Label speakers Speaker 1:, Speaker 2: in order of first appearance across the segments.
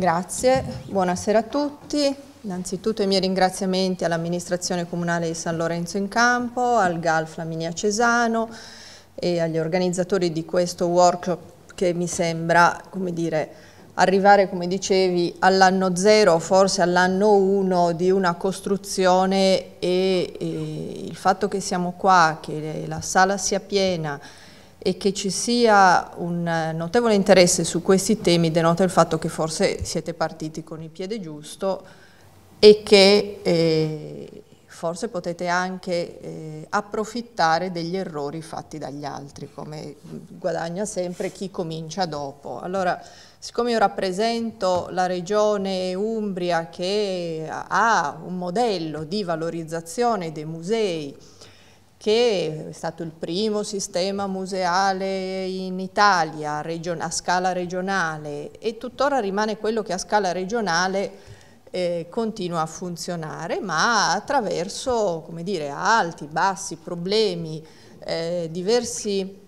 Speaker 1: Grazie, buonasera a tutti. Innanzitutto i miei ringraziamenti all'amministrazione comunale di San Lorenzo in Campo, al GAL Flaminia Cesano e agli organizzatori di questo workshop che mi sembra, come dire, arrivare, come dicevi, all'anno zero, forse all'anno uno di una costruzione e, e il fatto che siamo qua, che la sala sia piena, e che ci sia un notevole interesse su questi temi denota il fatto che forse siete partiti con il piede giusto e che eh, forse potete anche eh, approfittare degli errori fatti dagli altri, come guadagna sempre chi comincia dopo. Allora, siccome io rappresento la regione Umbria che ha un modello di valorizzazione dei musei, che è stato il primo sistema museale in Italia a scala regionale e tuttora rimane quello che a scala regionale eh, continua a funzionare, ma attraverso dire, alti, bassi, problemi, eh, diversi,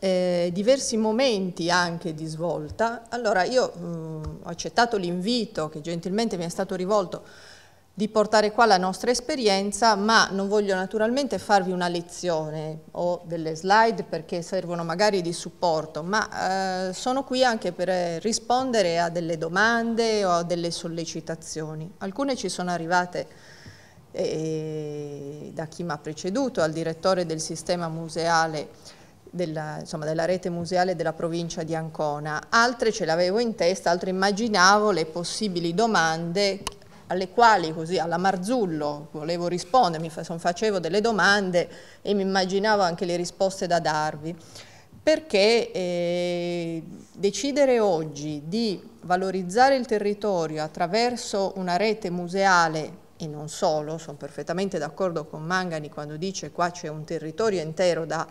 Speaker 1: eh, diversi, momenti anche di svolta. Allora io mh, mm, ho accettato l'invito che gentilmente mi è stato rivolto di portare qua la nostra esperienza, ma non voglio naturalmente farvi una lezione o delle slide perché servono magari di supporto, ma eh, sono qui anche per rispondere a delle domande o a delle sollecitazioni. Alcune ci sono arrivate eh, da chi mi ha preceduto, al direttore del sistema museale, della, insomma, della rete museale della provincia di Ancona. Altre ce l'avevo in testa, altre immaginavo le possibili domande alle quali così alla Marzullo volevo rispondere, mi facevo delle domande e mi immaginavo anche le risposte da darvi, perché eh, decidere oggi di valorizzare il territorio attraverso una rete museale e non solo, sono perfettamente d'accordo con Mangani quando dice qua c'è un territorio intero da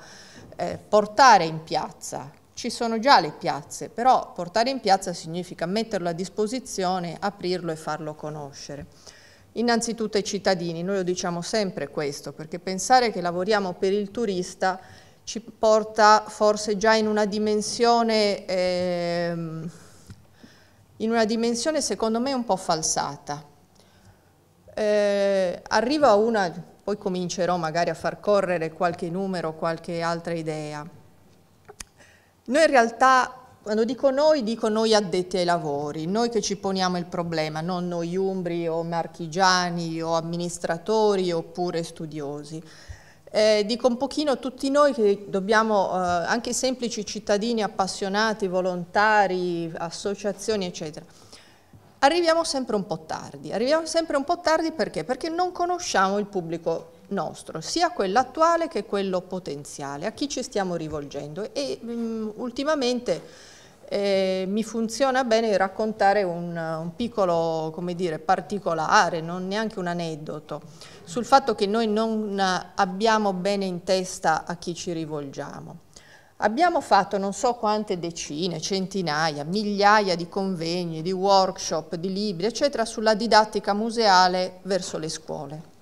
Speaker 1: eh, portare in piazza, ci sono già le piazze, però portare in piazza significa metterlo a disposizione, aprirlo e farlo conoscere. Innanzitutto ai cittadini, noi lo diciamo sempre questo, perché pensare che lavoriamo per il turista ci porta forse già in una dimensione... Ehm, in una dimensione secondo me un po' falsata. Eh, arriva una, poi comincerò magari a far correre qualche numero, qualche altra idea. Noi in realtà, quando dico noi, dico noi addetti ai lavori, noi che ci poniamo il problema, non noi umbri o marchigiani o amministratori oppure studiosi. Eh, dico un pochino tutti noi che dobbiamo, eh, anche semplici cittadini appassionati, volontari, associazioni eccetera, arriviamo sempre un po' tardi, arriviamo sempre un po' tardi perché? Perché non conosciamo il pubblico nostro, sia quello attuale che quello potenziale, a chi ci stiamo rivolgendo e mh, mm, ultimamente eh, mi funziona bene raccontare un, un piccolo dire, particolare, non neanche un aneddoto, sul fatto che noi non eh, abbiamo bene in testa a chi ci rivolgiamo. Abbiamo fatto non so quante decine, centinaia, migliaia di convegni, di workshop, di libri, eccetera, sulla didattica museale verso le scuole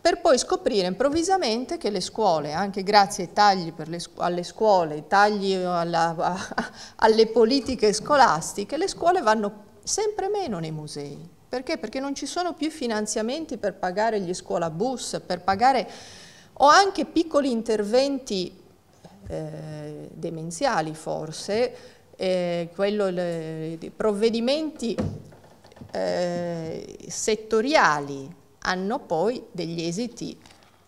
Speaker 1: per poi scoprire improvvisamente che le scuole, anche grazie ai tagli scu alle scuole, ai tagli alla, alle politiche scolastiche, le scuole vanno sempre meno nei musei. Perché? Perché non ci sono più finanziamenti per pagare gli scuolabus, per pagare o anche piccoli interventi eh, demenziali forse, eh, quello, le, provvedimenti eh, settoriali hanno poi degli esiti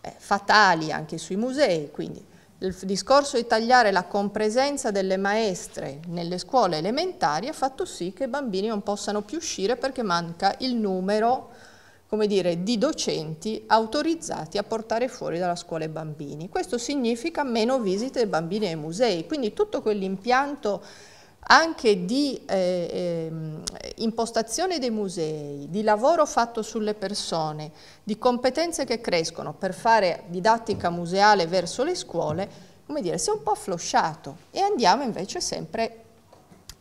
Speaker 1: eh, fatali anche sui musei, quindi il discorso di tagliare la compresenza delle maestre nelle scuole elementari ha fatto sì che i bambini non possano più uscire perché manca il numero come dire, di docenti autorizzati a portare fuori dalla scuola i bambini. Questo significa meno visite dei bambini ai musei, quindi tutto quell'impianto anche di eh, eh, impostazione dei musei, di lavoro fatto sulle persone, di competenze che crescono per fare didattica museale verso le scuole, come dire, si è un po' afflosciato e andiamo invece sempre,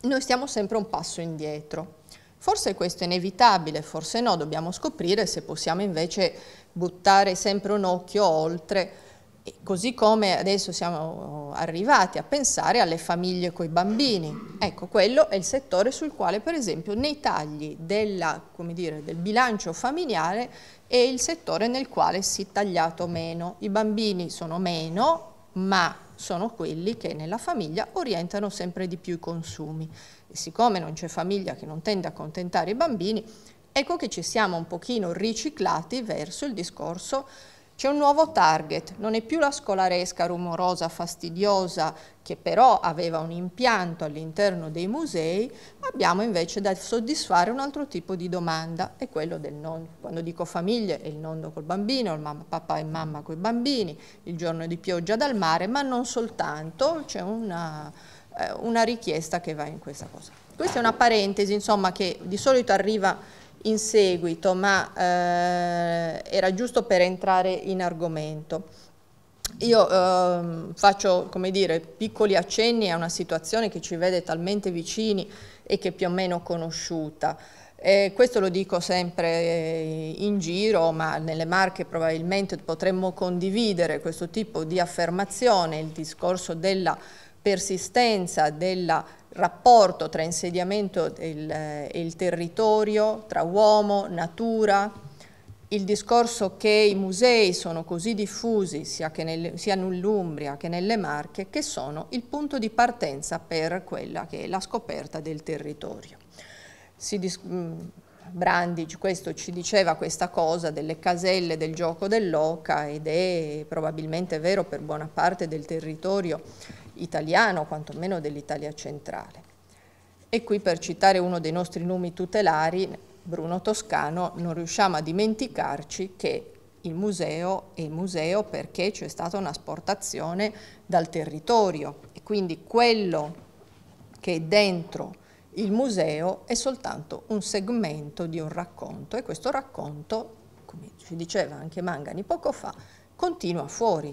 Speaker 1: noi stiamo sempre un passo indietro. Forse questo è inevitabile, forse no, dobbiamo scoprire se possiamo invece buttare sempre un occhio oltre e così come adesso siamo arrivati a pensare alle famiglie con i bambini. Ecco, quello è il settore sul quale per esempio nei tagli della, dire, del bilancio familiare è il settore nel quale si è tagliato meno. I bambini sono meno, ma sono quelli che nella famiglia orientano sempre di più i consumi. E siccome non c'è famiglia che non tende a contentare i bambini, ecco che ci siamo un pochino riciclati verso il discorso c'è un nuovo target, non è più la scolaresca rumorosa, fastidiosa, che però aveva un impianto all'interno dei musei, abbiamo invece da soddisfare un altro tipo di domanda, è quello del nonno. Quando dico famiglie è il nonno col bambino, il mamma, papà e mamma con i bambini, il giorno di pioggia dal mare, ma non soltanto, c'è una, eh, una richiesta che va in questa cosa. Questa è una parentesi, insomma, che di solito arriva in seguito, ma eh, era giusto per entrare in argomento. Io eh, faccio, come dire, piccoli accenni a una situazione che ci vede talmente vicini e che più o meno conosciuta. Eh, questo lo dico sempre in giro, ma nelle marche probabilmente potremmo condividere questo tipo di affermazione, il discorso della persistenza, della rapporto tra insediamento e il, e eh, il territorio, tra uomo, natura, il discorso che i musei sono così diffusi sia, nel, sia nell'Umbria che nelle Marche che sono il punto di partenza per quella che è la scoperta del territorio. Mm, Brandage questo ci diceva questa cosa delle caselle del gioco dell'oca ed è probabilmente vero per buona parte del territorio italiana o quantomeno dell'Italia centrale. E qui per citare uno dei nostri nomi tutelari, Bruno Toscano, non riusciamo a dimenticarci che il museo è il museo perché c'è stata un'asportazione dal territorio e quindi quello che è dentro il museo è soltanto un segmento di un racconto e questo racconto, come ci diceva anche Mangani poco fa, continua fuori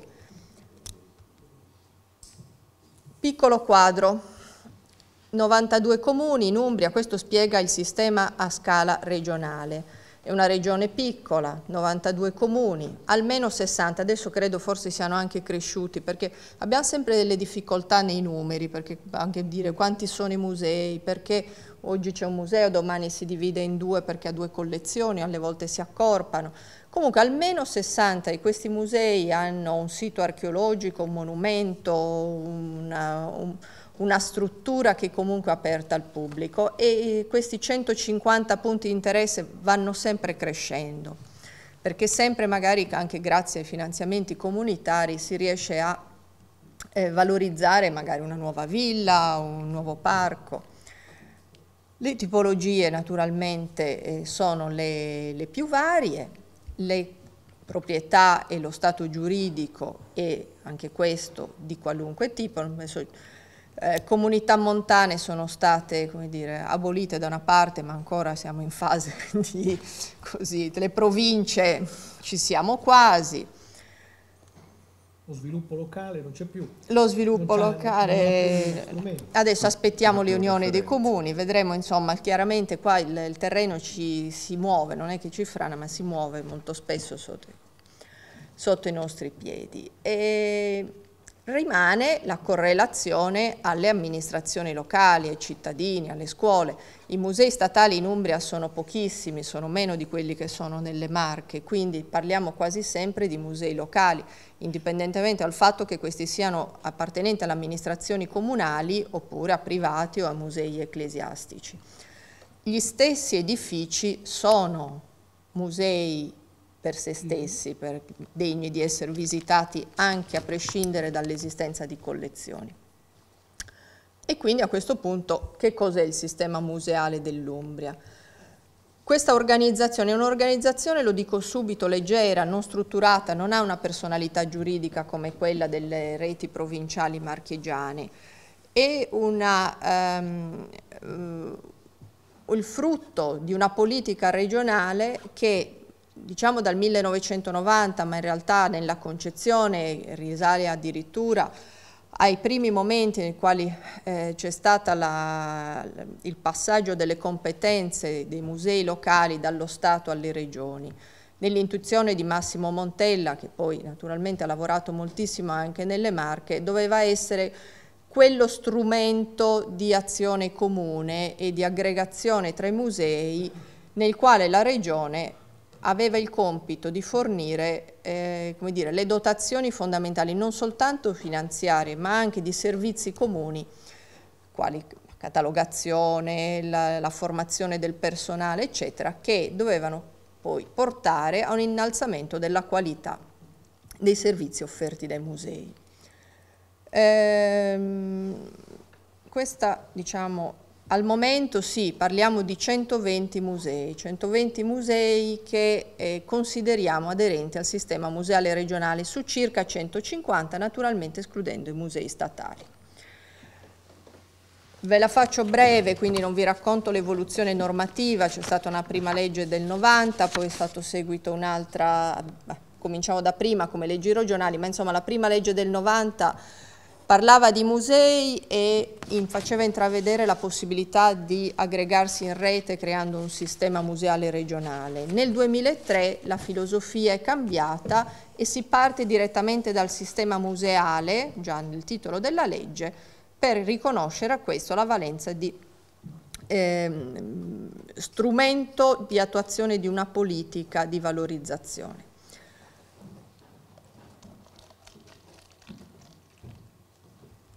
Speaker 1: Piccolo quadro. 92 comuni in Umbria, questo spiega il sistema a scala regionale. È una regione piccola, 92 comuni, almeno 60, adesso credo forse siano anche cresciuti perché abbiamo sempre delle difficoltà nei numeri, perché anche dire quanti sono i musei, perché oggi c'è un museo, domani si divide in due perché ha due collezioni, alle volte si accorpano. Comunque almeno 60 di questi musei hanno un sito archeologico, un monumento, una, un, una struttura che è comunque è aperta al pubblico e questi 150 punti di interesse vanno sempre crescendo perché sempre magari anche grazie ai finanziamenti comunitari si riesce a eh, valorizzare magari una nuova villa, un nuovo parco. Le tipologie naturalmente eh, sono le, le più varie, le proprietà e lo stato giuridico e anche questo di qualunque tipo, eh, comunità montane sono state dire, abolite da una parte ma ancora siamo in fase di così, le province ci siamo quasi, lo sviluppo locale non c'è più. Lo sviluppo locale, adesso aspettiamo le unioni dei comuni, vedremo insomma, chiaramente qua il, il terreno ci, si muove, non è che ci frana, ma si muove molto spesso sotto, sotto i nostri piedi. E rimane la correlazione alle amministrazioni locali, ai cittadini, alle scuole. I musei statali in Umbria sono pochissimi, sono meno di quelli che sono nelle Marche, quindi parliamo quasi sempre di musei locali, indipendentemente dal fatto che questi siano appartenenti alle amministrazioni comunali oppure a privati o a musei ecclesiastici. Gli stessi edifici sono musei per se mhm. stessi, per, degni di essere visitati anche a prescindere dall'esistenza di collezioni. E quindi a questo punto che cos'è il sistema museale dell'Umbria? Questa organizzazione è un'organizzazione, lo dico subito, leggera, non strutturata, non ha una personalità giuridica come quella delle reti provinciali marchigiane, è una, um, il frutto di una politica regionale che diciamo dal 1990, ma in realtà nella concezione risale addirittura ai primi momenti nei quali eh, c'è stato il passaggio delle competenze dei musei locali dallo Stato alle regioni. Nell'intuizione di Massimo Montella, che poi naturalmente ha lavorato moltissimo anche nelle Marche, doveva essere quello strumento di azione comune e di aggregazione tra i musei nel quale la regione aveva il compito di fornire eh, dire, le dotazioni fondamentali non soltanto finanziarie ma anche di servizi comuni quali catalogazione, la, la formazione del personale eccetera che dovevano poi portare a un innalzamento della qualità dei servizi offerti dai musei. Ehm, questa diciamo al momento sì, parliamo di 120 musei, 120 musei che eh, consideriamo aderenti al sistema museale regionale su circa 150, naturalmente escludendo i musei statali. Ve la faccio breve, quindi non vi racconto l'evoluzione normativa, c'è stata una prima legge del 90, poi è stato seguito un'altra, cominciamo da prima come leggi regionali, ma insomma la prima legge del 90 parlava di musei e faceva intravedere la possibilità di aggregarsi in rete creando un sistema museale regionale. Nel 2003 la filosofia è cambiata e si parte direttamente dal sistema museale, già nel titolo della legge, per riconoscere a questo la valenza di eh, strumento di attuazione di una politica di valorizzazione.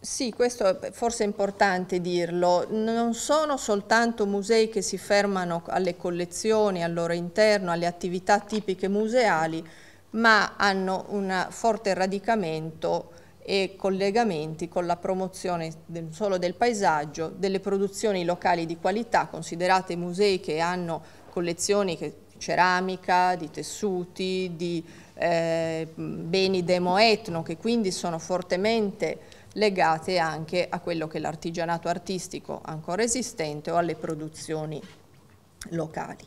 Speaker 1: Sì, questo è forse importante dirlo, non sono soltanto musei che si fermano alle collezioni, al loro interno, alle attività tipiche museali, ma hanno un forte radicamento e collegamenti con la promozione non solo del paesaggio, delle produzioni locali di qualità, considerate musei che hanno collezioni che ceramica, di tessuti, di eh, beni demoetno, che quindi sono fortemente legate anche a quello che è l'artigianato artistico ancora esistente o alle produzioni locali.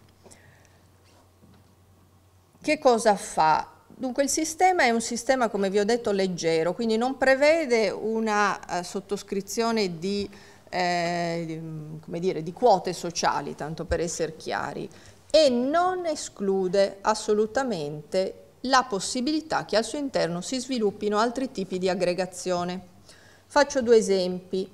Speaker 1: Che cosa fa? Dunque il sistema è un sistema, come vi ho detto, leggero, quindi non prevede una eh, sottoscrizione di, eh, di, mm, dire, di quote sociali, tanto per essere chiari, e non esclude assolutamente la possibilità che al suo interno si sviluppino altri tipi di aggregazione Faccio due esempi.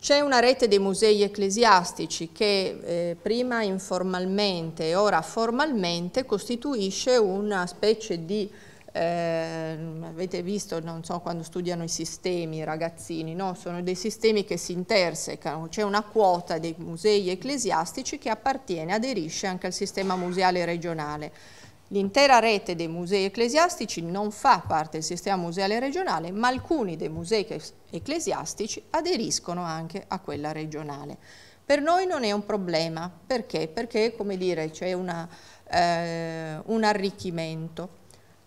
Speaker 1: C'è una rete dei musei ecclesiastici che eh, prima informalmente e ora formalmente costituisce una specie di, eh, avete visto, non so, quando studiano i sistemi, i ragazzini, no? sono dei sistemi che si intersecano, c'è una quota dei musei ecclesiastici che appartiene, aderisce anche al sistema museale regionale. L'intera rete dei musei ecclesiastici non fa parte del sistema museale regionale, ma alcuni dei musei ecclesiastici aderiscono anche a quella regionale. Per noi non è un problema, perché? Perché, c'è eh, un arricchimento.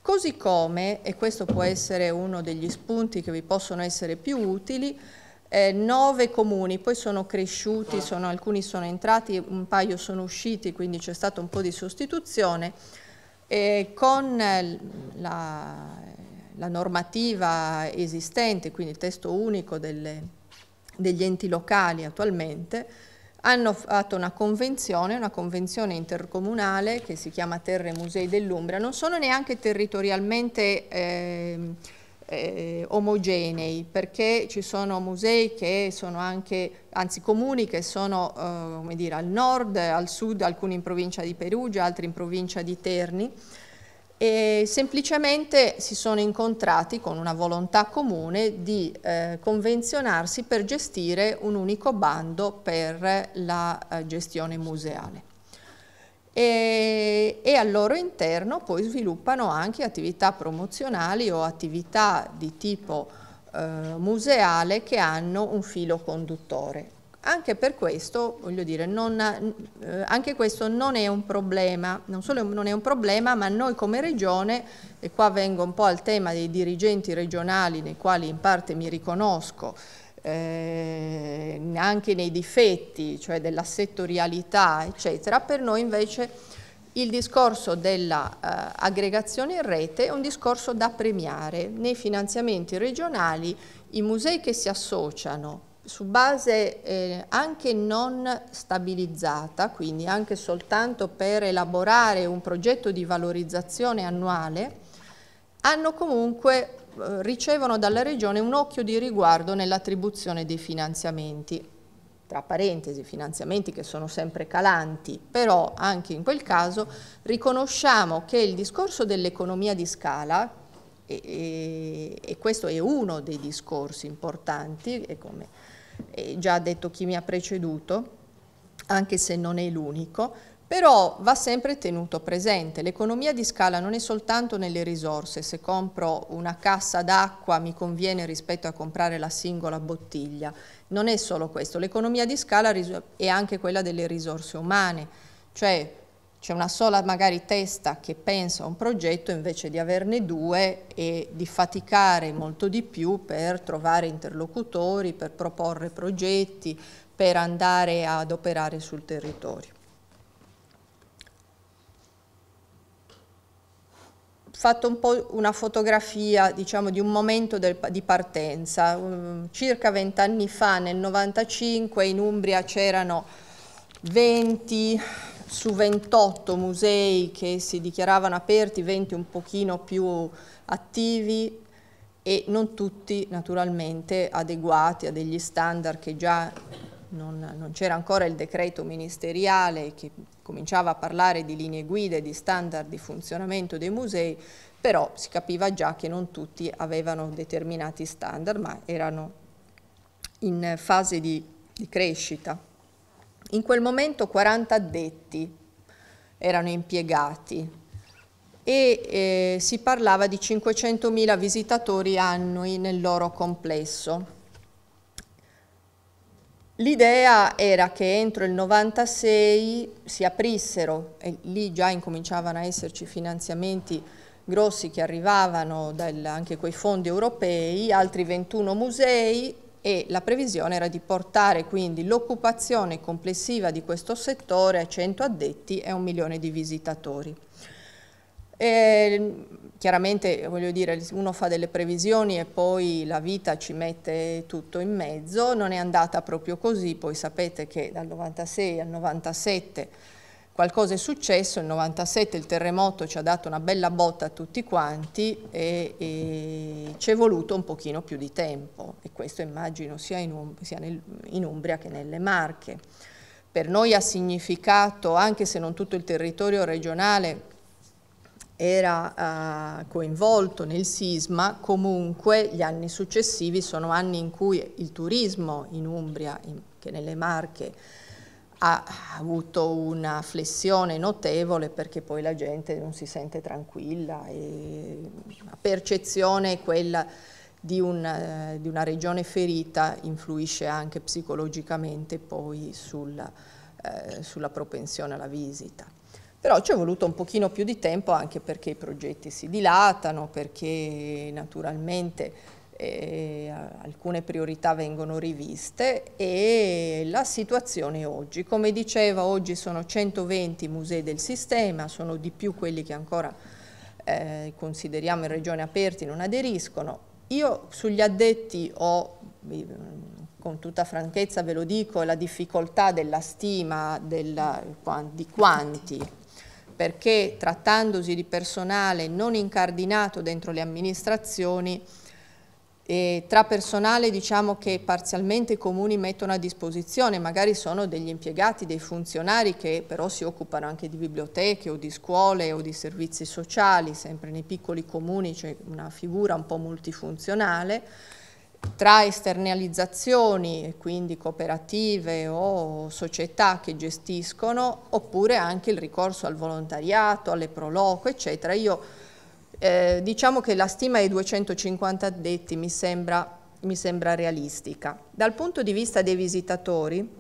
Speaker 1: Così come, e questo può essere uno degli spunti che vi possono essere più utili, eh, nove comuni, poi sono cresciuti, sono, alcuni sono entrati, un paio sono usciti, quindi c'è stata un po' di sostituzione, eh, con la, la, normativa esistente, quindi il testo unico delle, degli enti locali attualmente, hanno fatto una convenzione, una convenzione intercomunale che si chiama Terre Musei dell'Umbria, non sono neanche territorialmente... Eh, eh, omogenei perché ci sono musei che sono anche, anzi comuni che sono eh, come dire, al nord, al sud, alcuni in provincia di Perugia, altri in provincia di Terni e semplicemente si sono incontrati con una volontà comune di eh, convenzionarsi per gestire un unico bando per la eh, gestione museale e, e, al loro interno poi sviluppano anche attività promozionali o attività di tipo eh, museale che hanno un filo conduttore. Anche per questo, voglio dire, non, eh, anche questo non è un problema, non solo non è un problema, ma noi come regione, e qua vengo un po' al tema dei dirigenti regionali nei quali in parte mi riconosco, eh, anche nei difetti, cioè della settorialità, eccetera, per noi invece il discorso dell'aggregazione eh, in rete è un discorso da premiare. Nei finanziamenti regionali i musei che si associano su base eh, anche non stabilizzata, quindi anche soltanto per elaborare un progetto di valorizzazione annuale, hanno comunque eh, ricevono dalla Regione un occhio di riguardo nell'attribuzione dei finanziamenti tra parentesi, finanziamenti che sono sempre calanti, però anche in quel caso riconosciamo che il discorso dell'economia di scala, e, e, e, questo è uno dei discorsi importanti, e come già ha detto chi mi ha preceduto, anche se non è l'unico, però va sempre tenuto presente, l'economia di scala non è soltanto nelle risorse, se compro una cassa d'acqua mi conviene rispetto a comprare la singola bottiglia, non è solo questo, l'economia di scala è anche quella delle risorse umane, cioè c'è una sola magari testa che pensa a un progetto invece di averne due e di faticare molto di più per trovare interlocutori, per proporre progetti, per andare ad operare sul territorio. fatto un po' una fotografia diciamo, di un momento del, di partenza. circa vent'anni fa, nel 95, in Umbria c'erano 20 su 28 musei che si dichiaravano aperti, 20 un pochino più attivi e non tutti naturalmente adeguati a degli standard che già non, non c'era ancora il decreto ministeriale che cominciava a parlare di linee guida e di standard di funzionamento dei musei, però si capiva già che non tutti avevano determinati standard, ma erano in fase di, di crescita. In quel momento 40 addetti erano impiegati e eh, si parlava di 500.000 visitatori annui nel loro complesso. L'idea era che entro il 96 si aprissero, e lì già incominciavano a esserci finanziamenti grossi che arrivavano dal, anche coi fondi europei, altri 21 musei e la previsione era di portare quindi l'occupazione complessiva di questo settore a 100 addetti e un milione di visitatori. E, ehm, chiaramente voglio dire uno fa delle previsioni e poi la vita ci mette tutto in mezzo, non è andata proprio così, poi sapete che dal 96 al 97 qualcosa è successo, il 97 il terremoto ci ha dato una bella botta a tutti quanti e, e ci è voluto un pochino più di tempo e questo immagino sia in, um, sia nel, in Umbria che nelle Marche. Per noi ha significato, anche se non tutto il territorio regionale, era eh, coinvolto nel sisma, comunque gli anni successivi sono anni in cui il turismo in Umbria, in, che nelle Marche, ha avuto una flessione notevole perché poi la gente non si sente tranquilla e la percezione è quella di una, eh, di una, regione ferita influisce anche psicologicamente poi sulla, eh, sulla propensione alla visita. Però ci è voluto un pochino più di tempo anche perché i progetti si dilatano, perché naturalmente eh, alcune priorità vengono riviste e la situazione oggi. Come diceva, oggi sono 120 musei del sistema, sono di più quelli che ancora eh, consideriamo in regione aperti, non aderiscono. Io sugli addetti ho, con tutta franchezza ve lo dico, la difficoltà della stima della, di quanti perché trattandosi di personale non incardinato dentro le amministrazioni, e tra personale diciamo che parzialmente i comuni mettono a disposizione, magari sono degli impiegati, dei funzionari che però si occupano anche di biblioteche o di scuole o di servizi sociali, sempre nei piccoli comuni c'è una figura un po' multifunzionale, tra esternalizzazioni, quindi cooperative o società che gestiscono, oppure anche il ricorso al volontariato, alle proloco, eccetera. Io eh, diciamo che la stima dei 250 addetti mi sembra, mi sembra, realistica. Dal punto di vista dei visitatori,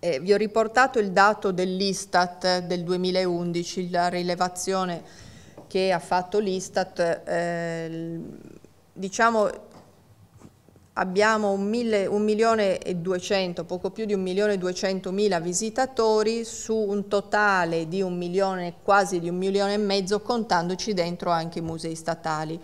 Speaker 1: eh, vi ho riportato il dato dell'Istat del 2011, la rilevazione che ha fatto l'Istat, eh, diciamo abbiamo 1.200.000, poco più di 1.200.000 visitatori su un totale di un milione, quasi di un milione e mezzo, contandoci dentro anche i musei statali.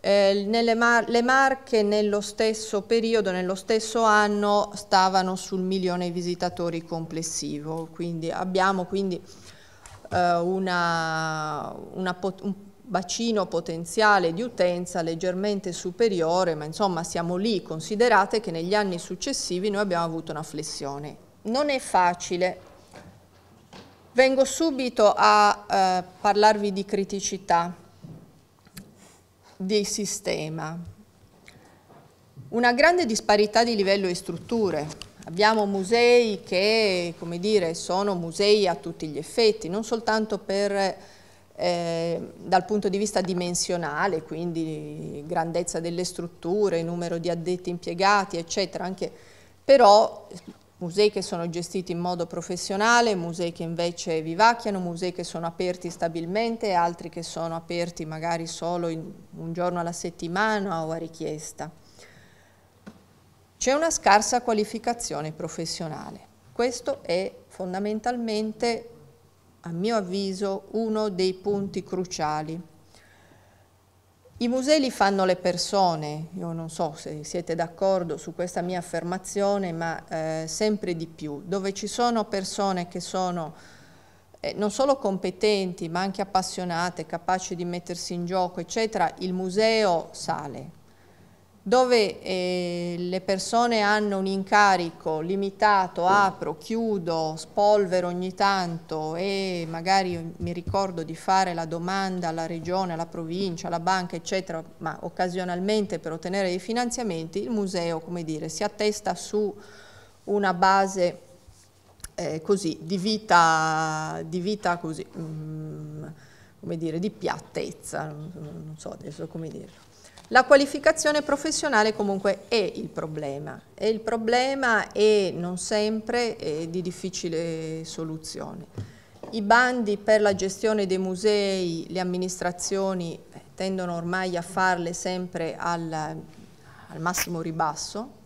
Speaker 1: Eh, nelle mar le Marche nello stesso periodo, nello stesso anno, stavano sul milione di visitatori complessivo, quindi abbiamo quindi, eh, una, una, un bacino potenziale di utenza leggermente superiore, ma insomma siamo lì, considerate che negli anni successivi noi abbiamo avuto una flessione. Non è facile. Vengo subito a eh, parlarvi di criticità, di sistema. Una grande disparità di livello e strutture, Abbiamo musei che, come dire, sono musei a tutti gli effetti, non soltanto per eh, dal punto di vista dimensionale, quindi grandezza delle strutture, numero di addetti impiegati, eccetera, anche, però musei che sono gestiti in modo professionale, musei che invece vivacchiano, musei che sono aperti stabilmente, altri che sono aperti magari solo un giorno alla settimana o a richiesta. C'è una scarsa qualificazione professionale. Questo è fondamentalmente a mio avviso, uno dei punti cruciali. I musei li fanno le persone, io non so se siete d'accordo su questa mia affermazione, ma eh, sempre di più, dove ci sono persone che sono eh, non solo competenti, ma anche appassionate, capaci di mettersi in gioco, eccetera, il museo sale dove eh, le persone hanno un incarico limitato, apro, chiudo, spolvero ogni tanto e magari mi ricordo di fare la domanda alla regione, alla provincia, alla banca, eccetera, ma occasionalmente per ottenere dei finanziamenti, il museo, come dire, si attesta su una base eh, così, di vita, di vita così, um, come dire, di piattezza, non so adesso come dirlo. La qualificazione professionale comunque è il problema, è il problema e non sempre è eh, di difficile soluzione. I bandi per la gestione dei musei, le amministrazioni tendono ormai a farle sempre al, al massimo ribasso,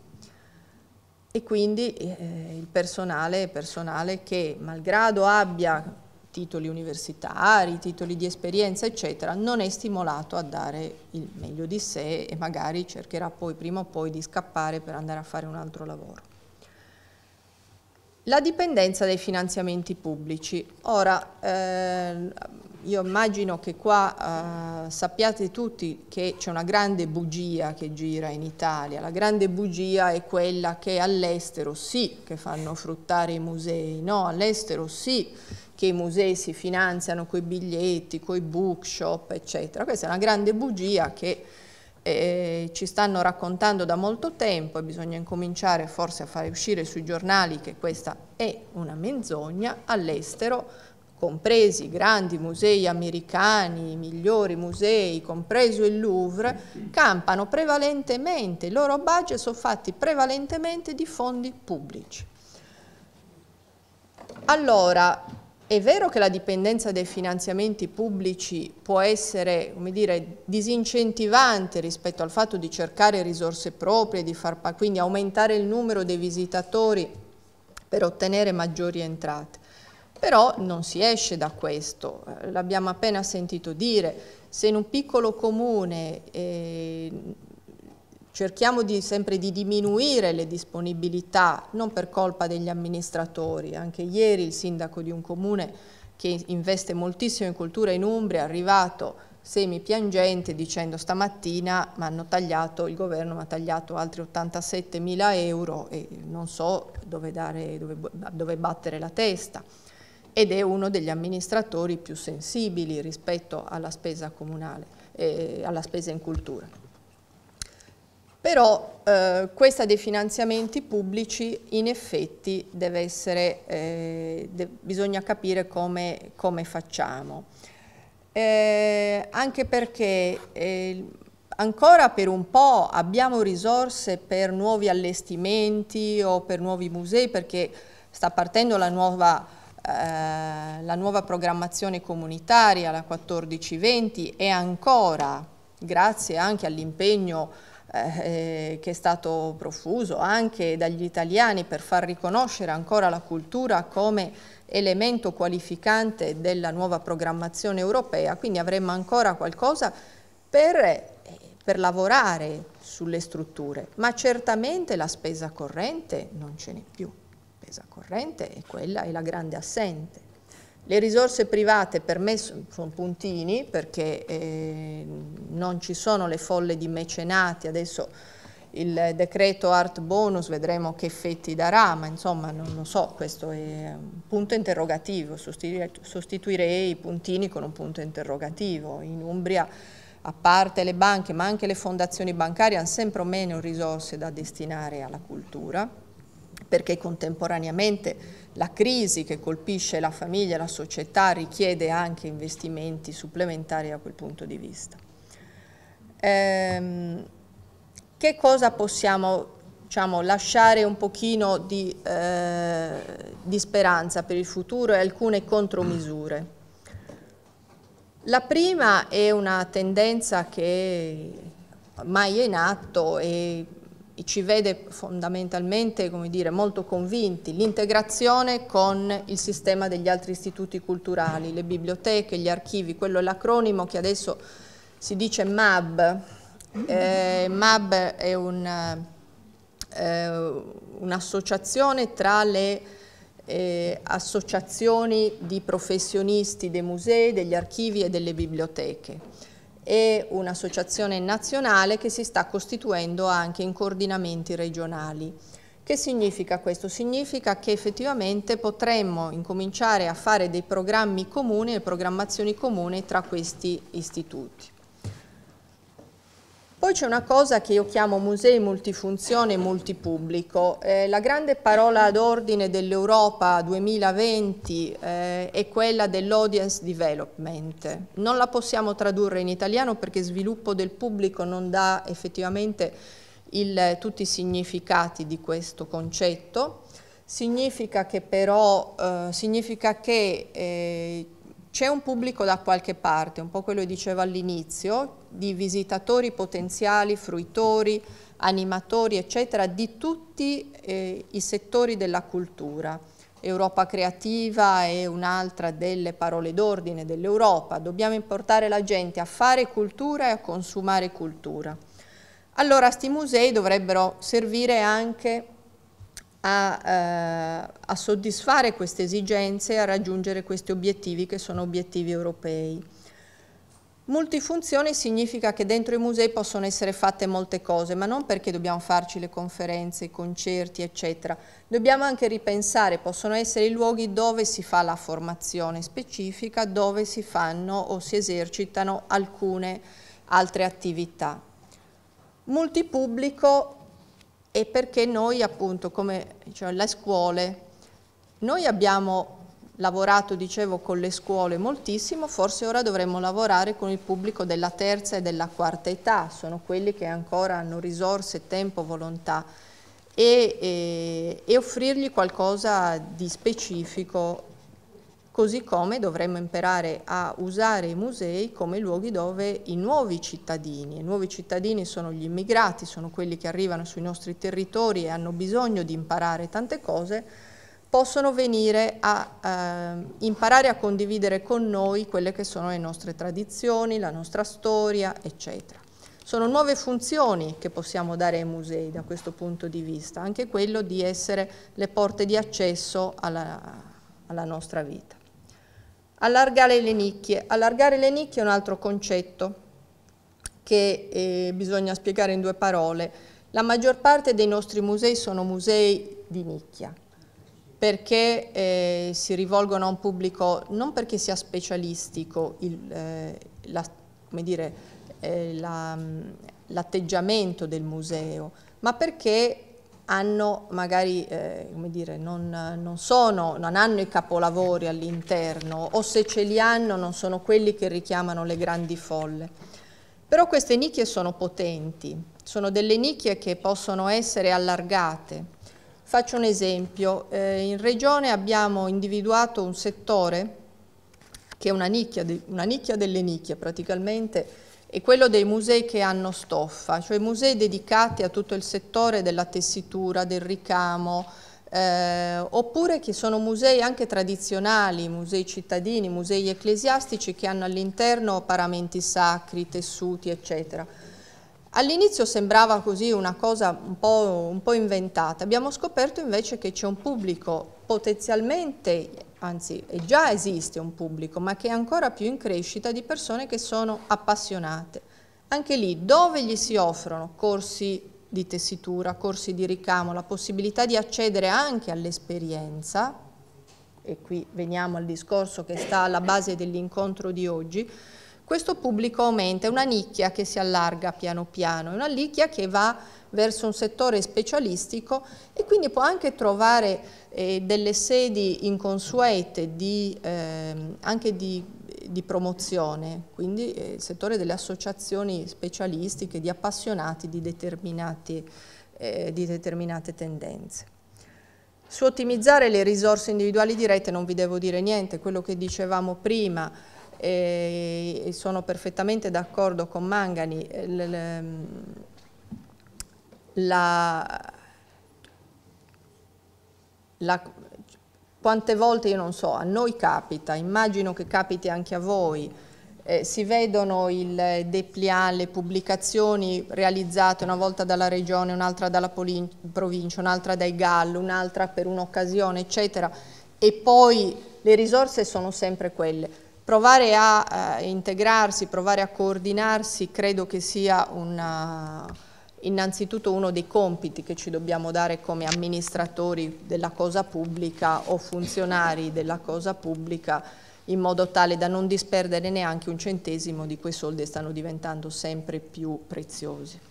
Speaker 1: e quindi eh, il personale, personale che malgrado abbia titoli universitari, titoli di esperienza, eccetera, non è stimolato a dare il meglio di sé e magari cercherà poi prima o poi di scappare per andare a fare un altro lavoro. La dipendenza dai finanziamenti pubblici. Ora, eh, io immagino che qua eh, sappiate tutti che c'è una grande bugia che gira in Italia, la grande bugia è quella che all'estero sì che fanno fruttare i musei, no, all'estero sì che i musei si finanziano coi biglietti, coi bookshop, eccetera. Questa è una grande bugia che eh, ci stanno raccontando da molto tempo e bisogna incominciare forse a fare uscire sui giornali che questa è una menzogna all'estero compresi i grandi musei americani, i migliori musei, compreso il Louvre, campano prevalentemente, i loro budget sono fatti prevalentemente di fondi pubblici. Allora, è vero che la dipendenza dai finanziamenti pubblici può essere come dire, disincentivante rispetto al fatto di cercare risorse proprie, di far, quindi aumentare il numero dei visitatori per ottenere maggiori entrate. Però non si esce da questo, eh, l'abbiamo appena sentito dire, se in un piccolo comune eh, cerchiamo di, sempre di diminuire le disponibilità, non per colpa degli amministratori, anche ieri il sindaco di un comune che investe moltissimo in cultura in Umbria è arrivato semi piangente dicendo stamattina mi hanno tagliato, il governo mi ha tagliato altri 87 mila euro e non so dove, dare, dove, dove battere la testa ed è uno degli amministratori più sensibili rispetto alla spesa comunale, eh, alla spesa in cultura. Però eh, questa dei finanziamenti pubblici in effetti deve essere, eh, de bisogna capire come, come facciamo. Eh, anche perché eh, ancora per un po' abbiamo risorse per nuovi allestimenti o per nuovi musei perché sta partendo la nuova eh, la nuova programmazione comunitaria, la 14-20, e ancora, grazie anche all'impegno eh, che è stato profuso anche dagli italiani per far riconoscere ancora la cultura come elemento qualificante della nuova programmazione europea, quindi avremmo ancora qualcosa per, eh, per lavorare sulle strutture, ma certamente la spesa corrente non ce n'è più spesa corrente e quella è la grande assente. Le risorse private per me sono puntini perché eh, non ci sono le folle di mecenati, adesso il decreto art bonus vedremo che effetti darà, ma insomma non lo so, questo è un punto interrogativo, sostituirei i puntini con un punto interrogativo. In Umbria a parte le banche ma anche le fondazioni bancarie hanno sempre meno risorse da destinare alla cultura perché contemporaneamente la crisi che colpisce la famiglia e la società richiede anche investimenti supplementari da quel punto di vista. Ehm, che cosa possiamo diciamo, lasciare un pochino di, eh, di speranza per il futuro e alcune contromisure? La prima è una tendenza che ormai è in atto e ci vede fondamentalmente dire, molto convinti, l'integrazione con il sistema degli altri istituti culturali, le biblioteche, gli archivi, quello è l'acronimo che adesso si dice MAB. Eh, MAB è eh, un'associazione eh, un tra le eh, associazioni di professionisti dei musei, degli archivi e delle biblioteche e un'associazione nazionale che si sta costituendo anche in coordinamenti regionali. Che significa questo? Significa che effettivamente potremmo incominciare a fare dei programmi comuni e programmazioni comuni tra questi istituti. Poi c'è una cosa che io chiamo musei multifunzione e multipubblico. Eh, la grande parola d'ordine dell'Europa 2020 eh, è quella dell'audience development. Non la possiamo tradurre in italiano perché sviluppo del pubblico non dà effettivamente il, tutti i significati di questo concetto. Significa che però, eh, significa che eh, c'è un pubblico da qualche parte, un po' quello che dicevo all'inizio, di visitatori potenziali, fruitori, animatori, eccetera, di tutti eh, i settori della cultura. Europa creativa è un'altra delle parole d'ordine dell'Europa. Dobbiamo importare la gente a fare cultura e a consumare cultura. Allora, questi musei dovrebbero servire anche a, eh, a soddisfare queste esigenze e a raggiungere questi obiettivi che sono obiettivi europei. Multifunzione significa che dentro i musei possono essere fatte molte cose, ma non perché dobbiamo farci le conferenze, i concerti, eccetera. Dobbiamo anche ripensare, possono essere i luoghi dove si fa la formazione specifica, dove si fanno o si esercitano alcune altre attività. Multipubblico e perché noi appunto, come cioè, le scuole, noi abbiamo lavorato, dicevo, con le scuole moltissimo, forse ora dovremmo lavorare con il pubblico della terza e della quarta età, sono quelli che ancora hanno risorse, tempo, volontà, e, e, e offrirgli qualcosa di specifico così come dovremmo imparare a usare i musei come luoghi dove i nuovi cittadini, i nuovi cittadini sono gli immigrati, sono quelli che arrivano sui nostri territori e hanno bisogno di imparare tante cose, possono venire a eh, imparare a condividere con noi quelle che sono le nostre tradizioni, la nostra storia, eccetera. Sono nuove funzioni che possiamo dare ai musei da questo punto di vista, anche quello di essere le porte di accesso alla, alla nostra vita. Allargare le nicchie. Allargare le nicchie è un altro concetto che eh, bisogna spiegare in due parole. La maggior parte dei nostri musei sono musei di nicchia, perché eh, si rivolgono a un pubblico non perché sia specialistico il, eh, l'atteggiamento eh, la, mm, del museo, ma perché hanno magari, eh, come dire, non, non, sono, non hanno i capolavori all'interno o se ce li hanno non sono quelli che richiamano le grandi folle. Però queste nicchie sono potenti, sono delle nicchie che possono essere allargate. Faccio un esempio, eh, in Regione abbiamo individuato un settore che è una nicchia, una nicchia delle nicchie praticamente, e quello dei musei che hanno stoffa, cioè musei dedicati a tutto il settore della tessitura, del ricamo, eh, oppure che sono musei anche tradizionali, musei cittadini, musei ecclesiastici che hanno all'interno paramenti sacri, tessuti, eccetera. All'inizio sembrava così una cosa un po', un po', inventata, abbiamo scoperto invece che c'è un pubblico potenzialmente anzi già esiste un pubblico, ma che è ancora più in crescita di persone che sono appassionate. Anche lì dove gli si offrono corsi di tessitura, corsi di ricamo, la possibilità di accedere anche all'esperienza, e qui veniamo al discorso che sta alla base dell'incontro di oggi, questo pubblico aumenta, è una nicchia che si allarga piano piano, è una nicchia che va verso un settore specialistico e quindi può anche trovare eh, delle sedi inconsuete di, eh, anche di, di, promozione, quindi eh, il settore delle associazioni specialistiche, di appassionati di, eh, di determinate tendenze. Su ottimizzare le risorse individuali di rete non vi devo dire niente, quello che dicevamo prima, e sono perfettamente d'accordo con Mangani, la, la, quante volte, io non so, a noi capita, immagino che capiti anche a voi, eh, si vedono il dépliant, le pubblicazioni realizzate una volta dalla regione, un'altra dalla provincia, un'altra dai GAL, un'altra per un'occasione, eccetera, e poi le risorse sono sempre quelle. Provare a eh, integrarsi, provare a coordinarsi credo che sia una, eh, innanzitutto uno dei compiti che ci dobbiamo dare come amministratori della cosa pubblica o funzionari della cosa pubblica in modo tale da non disperdere neanche un centesimo di quei soldi che stanno diventando sempre più preziosi.